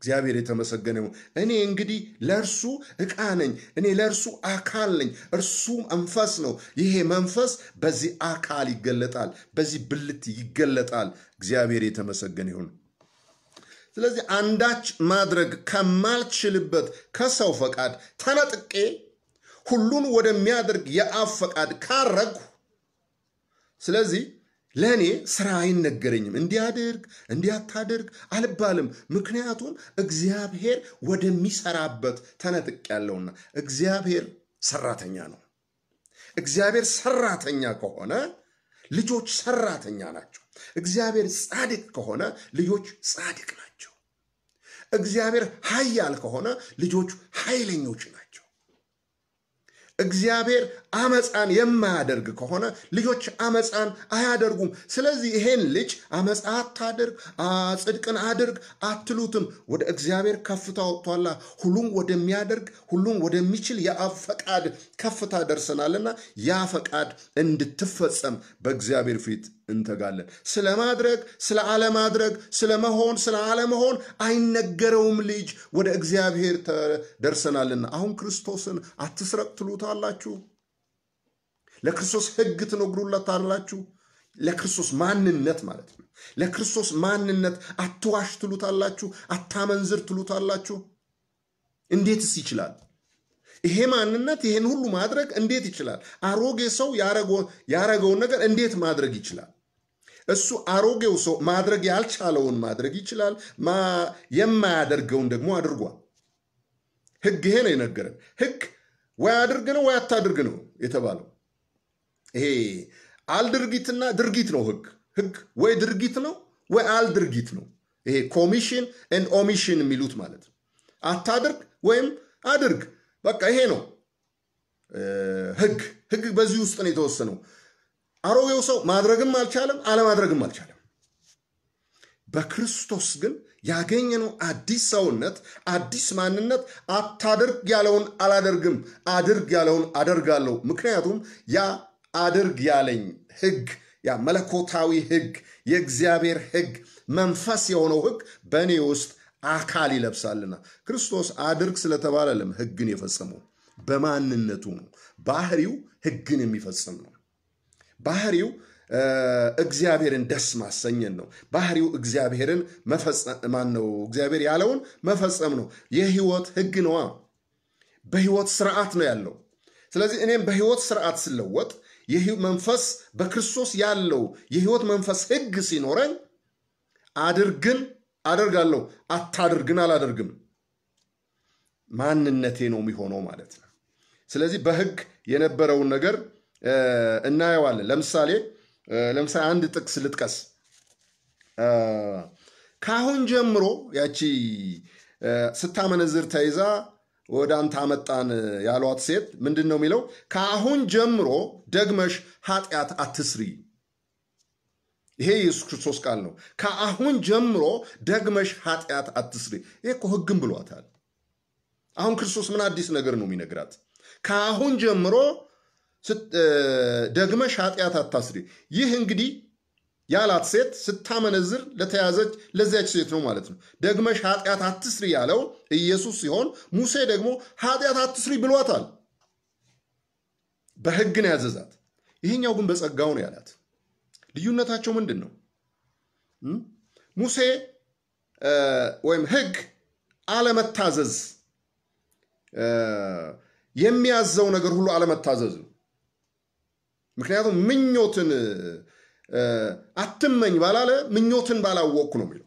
እግዚአብሔር የተመሰገነ ነው። እኔ እንግዲህ ለእርሱ ዕቃ ነኝ። እኔ ለእርሱ አካል ነኝ። እርሱ መንፈስ ነው። ይሄ መንፈስ በዚህ አካል ይገለጣል፣ በዚህ ብልት ይገለጣል። እግዚአብሔር የተመሰገነ ይሁን። ስለዚህ አንዳች ማድረግ ከማልችልበት ከሰው ፈቃድ ተነጥቄ ሁሉን ወደሚያደርግ የአብ ፈቃድ ካረግሁ ስለዚህ ለእኔ ስራ አይነገረኝም። እንዲያደርግ እንዲያታደርግ አልባልም። ምክንያቱም እግዚአብሔር ወደሚሰራበት ተነጥቅ ያለውና እግዚአብሔር ሰራተኛ ነው። እግዚአብሔር ሰራተኛ ከሆነ ልጆች ሰራተኛ ናቸው። እግዚአብሔር ጻድቅ ከሆነ ልጆች ጻድቅ ናቸው። እግዚአብሔር ኃያል ከሆነ ልጆቹ ኃይለኞች ናቸው። እግዚአብሔር አመፃን የማያደርግ ከሆነ ልጆች አመፃን አያደርጉም። ስለዚህ ይሄን ልጅ አመፃ አታደርግ፣ ጽድቅን አድርግ አትሉትም። ወደ እግዚአብሔር ከፍታ ወጥቷላ። ሁሉም ወደሚያደርግ ሁሉም ወደሚችል የአብ ፈቃድ ከፍታ ደርሰናልና ያ ፈቃድ እንድትፈጸም በእግዚአብሔር ፊት እንተጋለን። ስለ ማድረግ፣ ስለ አለማድረግ፣ ስለ መሆን፣ ስለ አለመሆን አይነገረውም። ልጅ ወደ እግዚአብሔር ደርሰናልና አሁን ክርስቶስን አትስረቅ ትሉታላችሁ። ለክርስቶስ ሕግ ትነግሩለታላችሁ። ለክርስቶስ ማንነት ማለት ነው። ለክርስቶስ ማንነት አትዋሽ ትሉታላችሁ፣ አታመንዝር ትሉታላችሁ። እንዴትስ ይችላል? ይሄ ማንነት ይሄን ሁሉ ማድረግ እንዴት ይችላል? አሮጌ ሰው ያረገውን ነገር እንዴት ማድረግ ይችላል? እሱ አሮጌው ሰው ማድረግ ያልቻለውን ማድረግ ይችላል፣ የማያደርገውን ደግሞ አድርጓል። ህግ ይሄ ነው የነገረን። ህግ ወይ አድርግ ነው ወይ አታድርግ ነው የተባለው። ይሄ አልድርጊትና ድርጊት ነው ህግ። ህግ ወይ ድርጊት ነው ወይ አልድርጊት ነው። ይሄ ኮሚሽን ኤንድ ኦሚሽን የሚሉት ማለት ነው። አታድርግ ወይም አድርግ፣ በቃ ይሄ ነው ህግ። ህግ በዚህ ውስጥ ነው የተወሰነው። አሮጌው ሰው ማድረግም አልቻለም፣ አለማድረግም አልቻለም። በክርስቶስ ግን ያገኘነው አዲስ ሰውነት፣ አዲስ ማንነት አታድርግ ያለውን አላደርግም፣ አድርግ ያለውን አደርጋለሁ። ምክንያቱም ያ አድርግ ያለኝ ሕግ ያ መለኮታዊ ሕግ የእግዚአብሔር ሕግ መንፈስ የሆነው ሕግ በእኔ ውስጥ አካል ይለብሳልና ክርስቶስ አድርግ ስለተባለ ለም ሕግን የፈጸመው በማንነቱ ነው። ባህሪው ሕግን የሚፈጽም ነው። ባህሪው እግዚአብሔርን ደስ ማሰኘን ነው። ባህሪው እግዚአብሔርን ማን ነው። እግዚአብሔር ያለውን መፈጸም ነው። የህይወት ህግ ነዋ። በህይወት ስርዓት ነው ያለው። ስለዚህ እኔም በህይወት ስርዓት ስለወጥ መንፈስ በክርስቶስ ያለው የህይወት መንፈስ ህግ ሲኖረኝ አድርግን አደርጋለሁ፣ አታድርግን አላደርግም። ማንነቴ ነው የሚሆነው ማለት ነው። ስለዚህ በህግ የነበረውን ነገር እናየዋለን። ለምሳሌ ለምሳሌ አንድ ጥቅስ ልጥቀስ። ከአሁን ጀምሮ ያቺ ስታመነዝር ተይዛ ወደ አንተ አመጣን ያሏት ሴት ምንድን ነው የሚለው? ከአሁን ጀምሮ ደግመሽ ኃጢአት አትስሪ። ይሄ ኢየሱስ ክርስቶስ ቃል ነው። ከአሁን ጀምሮ ደግመሽ ኃጢአት አትስሪ። ይሄ እኮ ሕግም ብሏታል። አሁን ክርስቶስ ምን አዲስ ነገር ነው የሚነግራት? ከአሁን ጀምሮ ደግመሽ ኃጢአት አታስሪ። ይህ እንግዲህ ያላት ሴት ስታመነዝር ለተያዘች ለዚያች ሴት ነው ማለት ነው። ደግመሽ ኃጢአት አትስሪ ያለው ኢየሱስ ሲሆን ሙሴ ደግሞ ኃጢአት አትስሪ ብሏታል። በሕግ ነው ያዘዛት። ይህኛው ግን በጸጋው ነው ያላት። ልዩነታቸው ምንድን ነው? ሙሴ ወይም ሕግ አለመታዘዝ የሚያዘው ነገር ሁሉ አለመታዘዝ ነው። ምክንያቱም ምኞትን አትመኝ ባላለ ምኞትን ባላወቅኩ ነው የሚለው።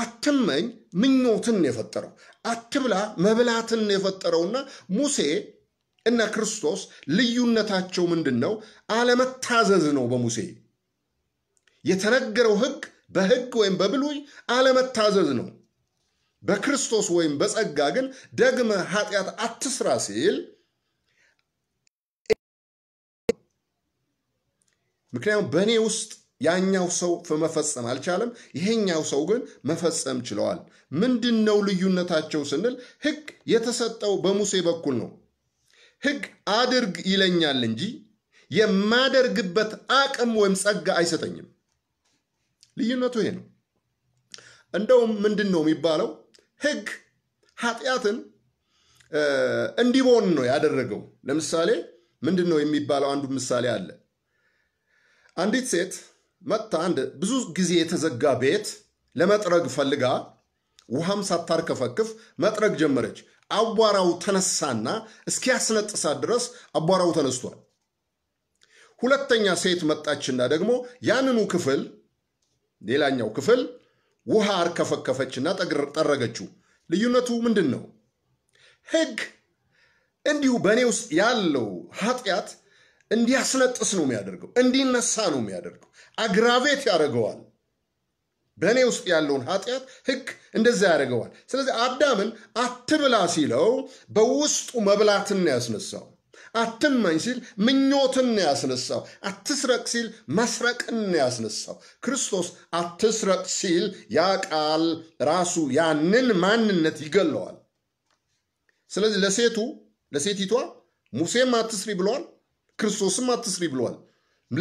አትመኝ ምኞትን የፈጠረው አትብላ መብላትን የፈጠረውና ሙሴ እና ክርስቶስ ልዩነታቸው ምንድን ነው? አለመታዘዝ ነው። በሙሴ የተነገረው ህግ በህግ ወይም በብሉይ አለመታዘዝ ነው። በክርስቶስ ወይም በጸጋ ግን ደግመ ኃጢአት አትስራ ሲል ምክንያቱም በእኔ ውስጥ ያኛው ሰው መፈጸም አልቻለም፣ ይሄኛው ሰው ግን መፈጸም ችለዋል። ምንድን ነው ልዩነታቸው ስንል ሕግ የተሰጠው በሙሴ በኩል ነው። ሕግ አድርግ ይለኛል እንጂ የማደርግበት አቅም ወይም ጸጋ አይሰጠኝም። ልዩነቱ ይሄ ነው። እንደውም ምንድን ነው የሚባለው ሕግ ኃጢአትን እንዲቦን ነው ያደረገው። ለምሳሌ ምንድን ነው የሚባለው? አንዱ ምሳሌ አለ አንዲት ሴት መጥታ አንድ ብዙ ጊዜ የተዘጋ ቤት ለመጥረግ ፈልጋ ውሃም ሳታርከፈክፍ መጥረግ ጀመረች። አቧራው ተነሳና እስኪያስነጥሳት ድረስ አቧራው ተነስቷል። ሁለተኛ ሴት መጣችና ደግሞ ያንኑ ክፍል ሌላኛው ክፍል ውሃ አርከፈከፈችና ጠረገችው። ልዩነቱ ምንድን ነው? ህግ እንዲሁ በእኔ ውስጥ ያለው ኃጢአት እንዲያስነጥስ ነው የሚያደርገው፣ እንዲነሳ ነው የሚያደርገው፣ አግራቤት ያደርገዋል። በእኔ ውስጥ ያለውን ኃጢአት ህግ እንደዛ ያደርገዋል። ስለዚህ አዳምን አትብላ ሲለው በውስጡ መብላትን ያስነሳው፣ አትመኝ ሲል ምኞትን ያስነሳው፣ አትስረቅ ሲል መስረቅን ያስነሳው። ክርስቶስ አትስረቅ ሲል ያ ቃል ራሱ ያንን ማንነት ይገለዋል። ስለዚህ ለሴቱ ለሴቲቷ ሙሴም አትስሪ ብሏል። ክርስቶስም አትስሪ ብሏል።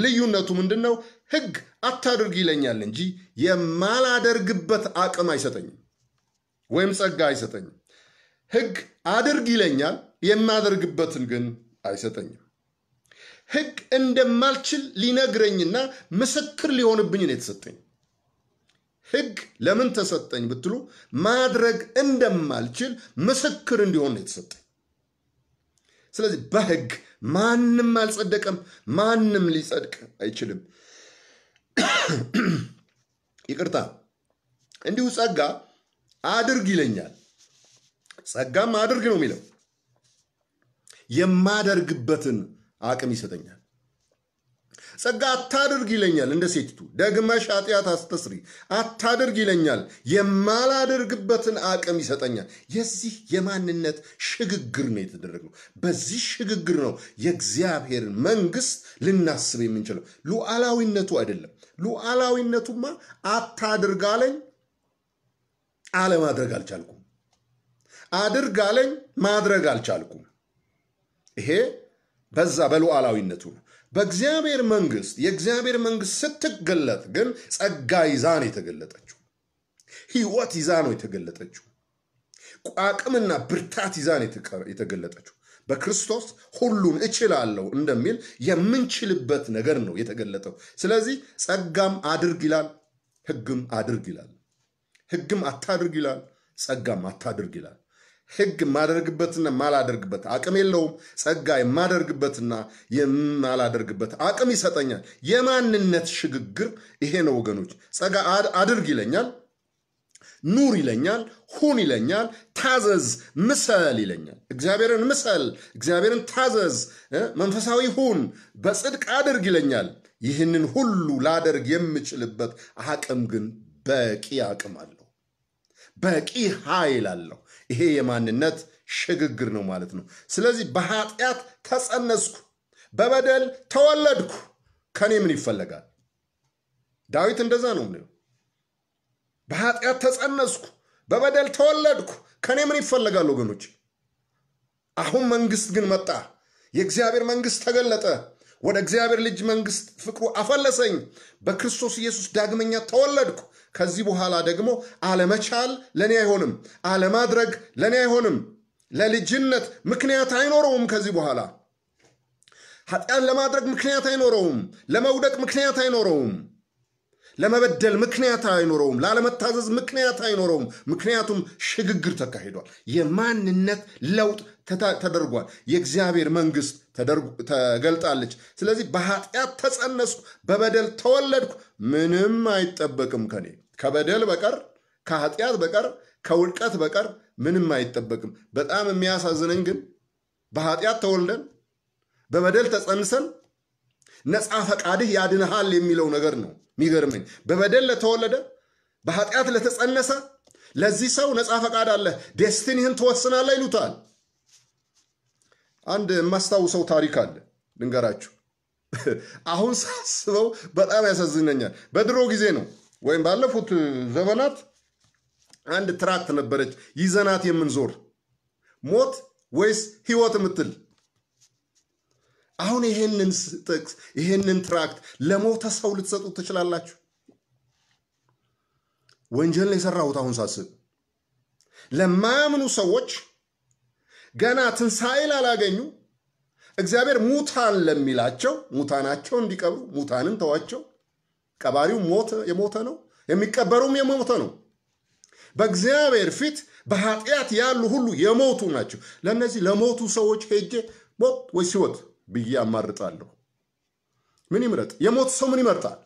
ልዩነቱ ምንድን ነው? ህግ አታድርግ ይለኛል እንጂ የማላደርግበት አቅም አይሰጠኝም ወይም ጸጋ አይሰጠኝም። ህግ አድርግ ይለኛል፣ የማደርግበትን ግን አይሰጠኝም። ህግ እንደማልችል ሊነግረኝና ምስክር ሊሆንብኝ ነው የተሰጠኝ። ህግ ለምን ተሰጠኝ ብትሉ ማድረግ እንደማልችል ምስክር እንዲሆን ነው የተሰጠኝ። ስለዚህ በህግ ማንም አልጸደቀም፣ ማንም ሊጸድቅ አይችልም። ይቅርታ፣ እንዲሁ ጸጋ አድርግ ይለኛል። ጸጋም አድርግ ነው የሚለው። የማደርግበትን አቅም ይሰጠኛል። ጸጋ አታድርግ ይለኛል እንደ ሴቲቱ ደግመሽ ኃጢአት አስተስሪ አታድርግ ይለኛል የማላደርግበትን አቅም ይሰጠኛል የዚህ የማንነት ሽግግር ነው የተደረገው በዚህ ሽግግር ነው የእግዚአብሔር መንግስት ልናስብ የምንችለው ሉዓላዊነቱ አይደለም ሉዓላዊነቱማ አታድርግ አለኝ አለማድረግ አልቻልኩም አድርግ አለኝ ማድረግ አልቻልኩም ይሄ በዛ በሉዓላዊነቱ ነው በእግዚአብሔር መንግስት የእግዚአብሔር መንግስት ስትገለጥ ግን ጸጋ ይዛ ነው የተገለጠችው። ህይወት ይዛ ነው የተገለጠችው። አቅምና ብርታት ይዛ ነው የተገለጠችው። በክርስቶስ ሁሉን እችላለሁ እንደሚል የምንችልበት ነገር ነው የተገለጠው። ስለዚህ ጸጋም አድርግ ይላል፣ ህግም አድርግ ይላል። ህግም አታድርግ ይላል፣ ጸጋም አታድርግ ይላል። ህግ የማደርግበትና የማላደርግበት አቅም የለውም። ጸጋ የማደርግበትና የማላደርግበት አቅም ይሰጠኛል። የማንነት ሽግግር ይሄ ነው ወገኖች። ጸጋ አድርግ ይለኛል፣ ኑር ይለኛል፣ ሁን ይለኛል፣ ታዘዝ፣ ምሰል ይለኛል። እግዚአብሔርን ምሰል፣ እግዚአብሔርን ታዘዝ፣ መንፈሳዊ ሁን፣ በጽድቅ አድርግ ይለኛል። ይህንን ሁሉ ላደርግ የምችልበት አቅም ግን በቂ አቅም አለ። በቂ ኃይል አለው። ይሄ የማንነት ሽግግር ነው ማለት ነው። ስለዚህ በኃጢአት ተጸነስኩ፣ በበደል ተወለድኩ፣ ከኔ ምን ይፈለጋል? ዳዊት እንደዛ ነው ምነው በኃጢአት ተጸነስኩ፣ በበደል ተወለድኩ፣ ከኔ ምን ይፈለጋል? ወገኖች፣ አሁን መንግስት ግን መጣ። የእግዚአብሔር መንግስት ተገለጠ። ወደ እግዚአብሔር ልጅ መንግስት ፍቅሩ አፈለሰኝ። በክርስቶስ ኢየሱስ ዳግመኛ ተወለድኩ። ከዚህ በኋላ ደግሞ አለመቻል ለእኔ አይሆንም፣ አለማድረግ ለእኔ አይሆንም። ለልጅነት ምክንያት አይኖረውም። ከዚህ በኋላ ኃጢአን ለማድረግ ምክንያት አይኖረውም። ለመውደቅ ምክንያት አይኖረውም። ለመበደል ምክንያት አይኖረውም። ላለመታዘዝ ምክንያት አይኖረውም። ምክንያቱም ሽግግር ተካሂዷል። የማንነት ለውጥ ተደርጓል። የእግዚአብሔር መንግስት ተገልጣለች። ስለዚህ በኃጢአት ተጸነስኩ፣ በበደል ተወለድኩ፣ ምንም አይጠበቅም ከኔ ከበደል በቀር ከኃጢአት በቀር ከውድቀት በቀር ምንም አይጠበቅም። በጣም የሚያሳዝነኝ ግን በኃጢአት ተወልደን በበደል ተጸንሰን ነፃ ፈቃድህ ያድንሃል የሚለው ነገር ነው የሚገርመኝ። በበደል ለተወለደ በኃጢአት ለተጸነሰ ለዚህ ሰው ነፃ ፈቃድ አለ፣ ዴስቲኒህን ትወስናለህ ይሉታል። አንድ የማስታውሰው ታሪክ አለ ልንገራችሁ። አሁን ሳስበው በጣም ያሳዝነኛል። በድሮ ጊዜ ነው ወይም ባለፉት ዘመናት አንድ ትራክት ነበረች ይዘናት የምንዞር ሞት ወይስ ህይወት የምትል አሁን ይህንን ጥቅስ ይህንን ትራክት ለሞተ ሰው ልትሰጡት ትችላላችሁ? ወንጀል የሰራሁት አሁን ሳስብ ለማያምኑ ሰዎች ገና ትንሣኤ አላገኙ እግዚአብሔር ሙታን ለሚላቸው ሙታናቸው እንዲቀብሩ ሙታንን ተዋቸው። ቀባሪው ሞተ የሞተ ነው፣ የሚቀበሩም የሞተ ነው። በእግዚአብሔር ፊት በኃጢአት ያሉ ሁሉ የሞቱ ናቸው። ለእነዚህ ለሞቱ ሰዎች ሄጄ ሞት ወይስ ሕይወት ብዬ አማርጣለሁ። ምን ይምረጥ? የሞት ሰው ምን ይመርጣል?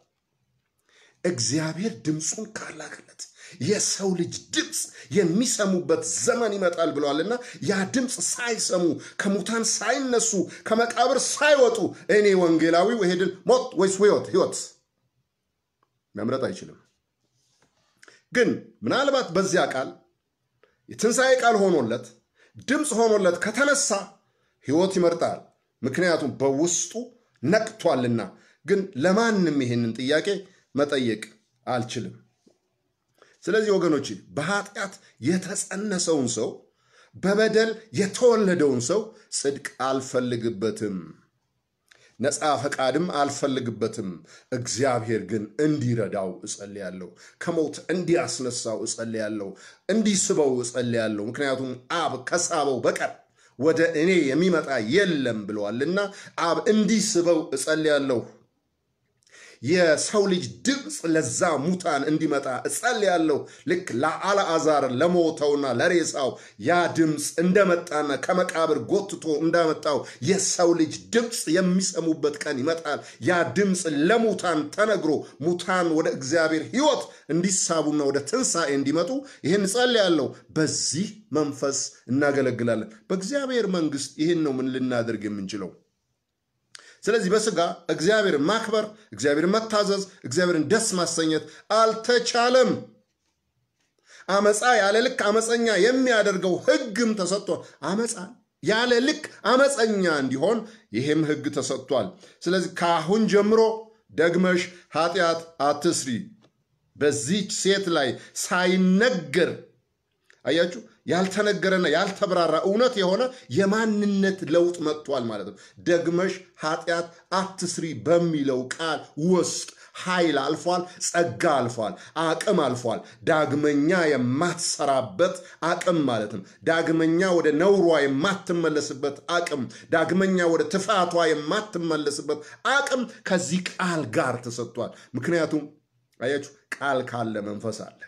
እግዚአብሔር ድምፁን ካላክለት የሰው ልጅ ድምፅ የሚሰሙበት ዘመን ይመጣል ብሏልና ያ ድምፅ ሳይሰሙ ከሙታን ሳይነሱ ከመቃብር ሳይወጡ እኔ ወንጌላዊ ወሄድን ሞት ወይስ ህይወት ህይወት መምረጥ አይችልም። ግን ምናልባት በዚያ ቃል የትንሣኤ ቃል ሆኖለት ድምፅ ሆኖለት ከተነሳ ህይወት ይመርጣል። ምክንያቱም በውስጡ ነቅቷልና። ግን ለማንም ይሄንን ጥያቄ መጠየቅ አልችልም። ስለዚህ ወገኖች በኃጢአት የተጸነሰውን ሰው በበደል የተወለደውን ሰው ጽድቅ አልፈልግበትም፣ ነፃ ፈቃድም አልፈልግበትም። እግዚአብሔር ግን እንዲረዳው እጸልያለሁ፣ ከሞት እንዲያስነሳው እጸልያለሁ፣ እንዲስበው እጸልያለሁ። ምክንያቱም አብ ከሳበው በቀር ወደ እኔ የሚመጣ የለም ብለዋልና አብ እንዲስበው እጸልያለሁ። የሰው ልጅ ድምፅ ለዛ ሙታን እንዲመጣ እጸልያለሁ። ልክ ለአልአዛር ለሞተውና ለሬሳው ያ ድምፅ እንደመጣና ከመቃብር ጎትቶ እንዳመጣው የሰው ልጅ ድምፅ የሚሰሙበት ቀን ይመጣል። ያ ድምፅ ለሙታን ተነግሮ ሙታን ወደ እግዚአብሔር ሕይወት እንዲሳቡና ወደ ትንሣኤ እንዲመጡ ይህን እጸልያለሁ። በዚህ መንፈስ እናገለግላለን። በእግዚአብሔር መንግስት ይህን ነው ምን ልናደርግ የምንችለው ስለዚህ በስጋ እግዚአብሔርን ማክበር፣ እግዚአብሔርን መታዘዝ፣ እግዚአብሔርን ደስ ማሰኘት አልተቻለም። አመፃ ያለ ልክ አመፀኛ የሚያደርገው ህግም ተሰጥቷል። አመፃ ያለ ልክ አመፀኛ እንዲሆን ይህም ህግ ተሰጥቷል። ስለዚህ ከአሁን ጀምሮ ደግመሽ ኃጢአት አትስሪ። በዚች ሴት ላይ ሳይነገር አያችሁ ያልተነገረና ያልተብራራ እውነት የሆነ የማንነት ለውጥ መጥቷል ማለት ነው። ደግመሽ ኃጢአት አትስሪ በሚለው ቃል ውስጥ ኃይል አልፏል፣ ጸጋ አልፏል፣ አቅም አልፏል። ዳግመኛ የማትሰራበት አቅም ማለት ነው። ዳግመኛ ወደ ነውሯ የማትመለስበት አቅም፣ ዳግመኛ ወደ ትፋቷ የማትመለስበት አቅም ከዚህ ቃል ጋር ተሰጥቷል። ምክንያቱም አያችሁ ቃል ካለ መንፈስ አለ።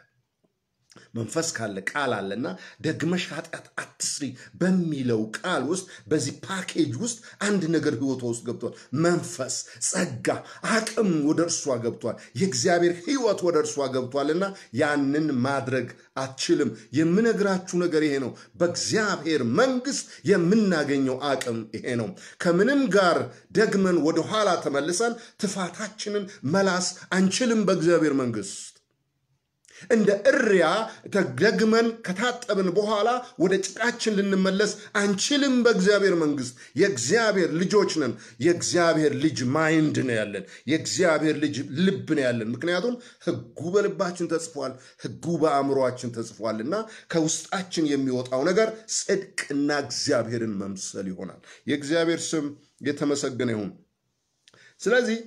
መንፈስ ካለ ቃል አለና ደግመሽ ኃጢአት አትስሪ በሚለው ቃል ውስጥ በዚህ ፓኬጅ ውስጥ አንድ ነገር ህይወቷ ውስጥ ገብቷል። መንፈስ፣ ጸጋ፣ አቅም ወደ እርሷ ገብቷል። የእግዚአብሔር ህይወት ወደ እርሷ ገብቷልና ያንን ማድረግ አትችልም። የምነግራችሁ ነገር ይሄ ነው። በእግዚአብሔር መንግስት የምናገኘው አቅም ይሄ ነው። ከምንም ጋር ደግመን ወደኋላ ተመልሰን ትፋታችንን መላስ አንችልም በእግዚአብሔር መንግስት እንደ እሪያ ተደግመን ከታጠብን በኋላ ወደ ጭቃችን ልንመለስ አንችልም። በእግዚአብሔር መንግስት የእግዚአብሔር ልጆች ነን። የእግዚአብሔር ልጅ ማይንድ ነው ያለን፣ የእግዚአብሔር ልጅ ልብ ነው ያለን። ምክንያቱም ህጉ በልባችን ተጽፏል፣ ህጉ በአእምሯችን ተጽፏል እና ከውስጣችን የሚወጣው ነገር ጽድቅና እግዚአብሔርን መምሰል ይሆናል። የእግዚአብሔር ስም የተመሰገነ ይሁን። ስለዚህ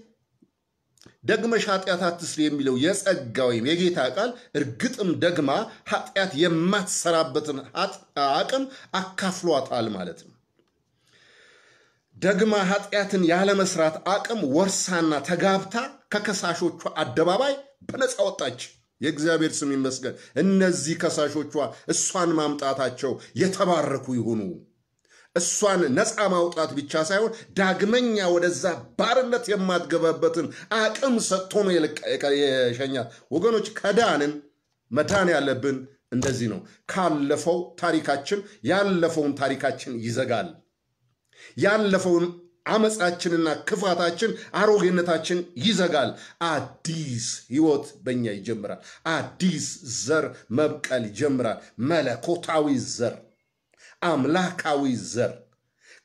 ደግመሽ ኃጢአት አትስሪ የሚለው የጸጋ ወይም የጌታ ቃል እርግጥም ደግማ ኃጢአት የማትሰራበትን አቅም አካፍሏታል ማለት ነው። ደግማ ኃጢአትን ያለመስራት አቅም ወርሳና ተጋብታ ከከሳሾቿ አደባባይ በነፃ ወጣች። የእግዚአብሔር ስም ይመስገን። እነዚህ ከሳሾቿ እሷን ማምጣታቸው የተባረኩ ይሁኑ። እሷን ነፃ ማውጣት ብቻ ሳይሆን ዳግመኛ ወደዛ ባርነት የማትገባበትን አቅም ሰጥቶ ነው የሸኛት። ወገኖች ከዳንን መዳን ያለብን እንደዚህ ነው። ካለፈው ታሪካችን ያለፈውን ታሪካችን ይዘጋል። ያለፈውን አመፃችንና ክፋታችን አሮጌነታችን ይዘጋል። አዲስ ህይወት በእኛ ይጀምራል። አዲስ ዘር መብቀል ይጀምራል። መለኮታዊ ዘር አምላካዊ ዘር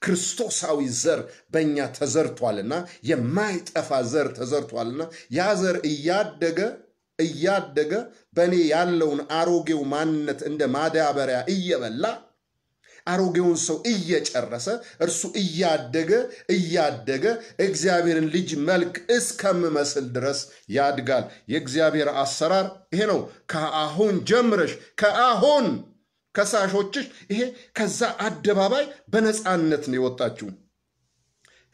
ክርስቶሳዊ ዘር በእኛ ተዘርቷልና የማይጠፋ ዘር ተዘርቷልና ያ ዘር እያደገ እያደገ በእኔ ያለውን አሮጌው ማንነት እንደ ማዳበሪያ እየበላ አሮጌውን ሰው እየጨረሰ እርሱ እያደገ እያደገ እግዚአብሔርን ልጅ መልክ እስከምመስል ድረስ ያድጋል። የእግዚአብሔር አሰራር ይሄ ነው። ከአሁን ጀምረሽ ከአሁን ከሳሾችሽ ይሄ ከዛ አደባባይ በነፃነት ነው የወጣችው።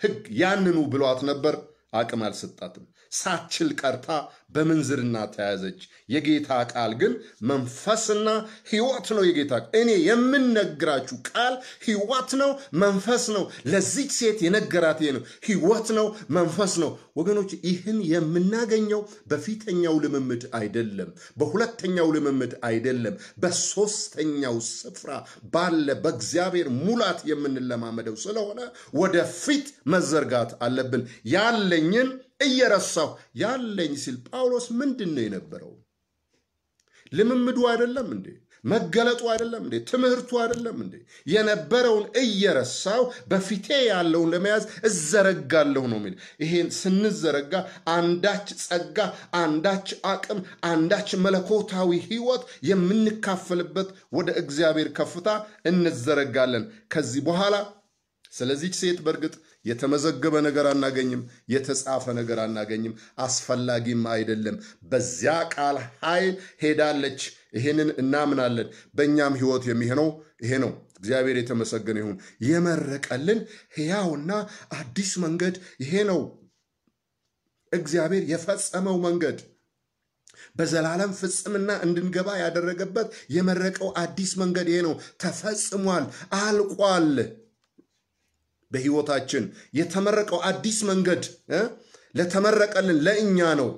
ህግ ያንኑ ብሏት ነበር፣ አቅም አልሰጣትም። ሳትችል ቀርታ በምንዝርና ተያዘች። የጌታ ቃል ግን መንፈስና ሕይወት ነው። የጌታ እኔ የምነግራችሁ ቃል ሕይወት ነው፣ መንፈስ ነው። ለዚች ሴት የነገራት ነው፣ ሕይወት ነው፣ መንፈስ ነው። ወገኖች ይህን የምናገኘው በፊተኛው ልምምድ አይደለም፣ በሁለተኛው ልምምድ አይደለም፣ በሶስተኛው ስፍራ ባለ በእግዚአብሔር ሙላት የምንለማመደው ስለሆነ ወደፊት መዘርጋት አለብን ያለኝን እየረሳሁ ያለኝ ሲል ጳውሎስ ምንድን ነው የነበረው? ልምምዱ አይደለም እንዴ? መገለጡ አይደለም እንዴ? ትምህርቱ አይደለም እንዴ? የነበረውን እየረሳው በፊቴ ያለውን ለመያዝ እዘረጋለሁ ነው የሚል። ይሄን ስንዘረጋ አንዳች ጸጋ፣ አንዳች አቅም፣ አንዳች መለኮታዊ ሕይወት የምንካፈልበት ወደ እግዚአብሔር ከፍታ እንዘረጋለን ከዚህ በኋላ። ስለዚች ሴት በእርግጥ የተመዘገበ ነገር አናገኝም፣ የተጻፈ ነገር አናገኝም፣ አስፈላጊም አይደለም። በዚያ ቃል ኃይል ሄዳለች። ይህንን እናምናለን። በእኛም ህይወት የሚሆነው ይሄ ነው። እግዚአብሔር የተመሰገነ ይሁን። የመረቀልን ሕያውና አዲስ መንገድ ይሄ ነው። እግዚአብሔር የፈጸመው መንገድ በዘላለም ፍጽምና እንድንገባ ያደረገበት የመረቀው አዲስ መንገድ ይሄ ነው። ተፈጽሟል፣ አልቋል። በህይወታችን የተመረቀው አዲስ መንገድ ለተመረቀልን ለእኛ ነው።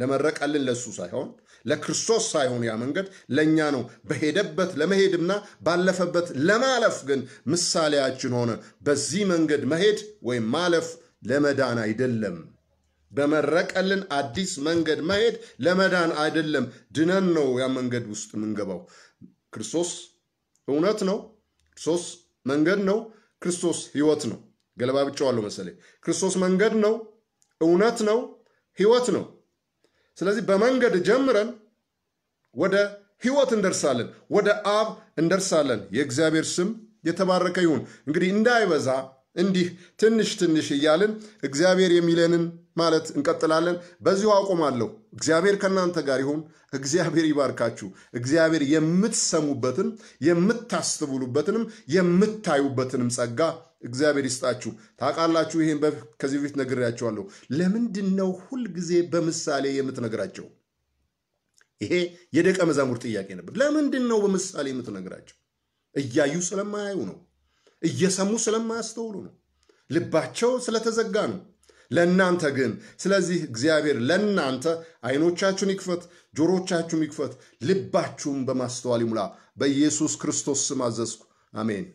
ለመረቀልን ለእሱ ሳይሆን ለክርስቶስ ሳይሆን ያ መንገድ ለእኛ ነው። በሄደበት ለመሄድና ባለፈበት ለማለፍ ግን ምሳሌያችን ሆነ። በዚህ መንገድ መሄድ ወይም ማለፍ ለመዳን አይደለም። በመረቀልን አዲስ መንገድ መሄድ ለመዳን አይደለም። ድነን ነው ያ መንገድ ውስጥ የምንገባው። ክርስቶስ እውነት ነው። ክርስቶስ መንገድ ነው። ክርስቶስ ህይወት ነው። ገለባብጫዋለሁ መሰለኝ። ክርስቶስ መንገድ ነው፣ እውነት ነው፣ ህይወት ነው። ስለዚህ በመንገድ ጀምረን ወደ ህይወት እንደርሳለን፣ ወደ አብ እንደርሳለን። የእግዚአብሔር ስም የተባረከ ይሁን። እንግዲህ እንዳይበዛ እንዲህ ትንሽ ትንሽ እያልን እግዚአብሔር የሚለንን ማለት እንቀጥላለን። በዚሁ አቆማለሁ። እግዚአብሔር ከእናንተ ጋር ይሁን። እግዚአብሔር ይባርካችሁ። እግዚአብሔር የምትሰሙበትን የምታስተውሉበትንም የምታዩበትንም ጸጋ እግዚአብሔር ይስጣችሁ። ታውቃላችሁ፣ ይህን ከዚህ በፊት ነግሬያቸዋለሁ። ለምንድን ነው ሁልጊዜ በምሳሌ የምትነግራቸው? ይሄ የደቀ መዛሙር ጥያቄ ነበር። ለምንድን ነው በምሳሌ የምትነግራቸው? እያዩ ስለማያዩ ነው። እየሰሙ ስለማያስተውሉ ነው። ልባቸው ስለተዘጋ ነው። ለእናንተ ግን ስለዚህ እግዚአብሔር ለእናንተ አይኖቻችሁን ይክፈት፣ ጆሮቻችሁን ይክፈት፣ ልባችሁም በማስተዋል ይሙላ። በኢየሱስ ክርስቶስ ስም አዘዝኩ። አሜን።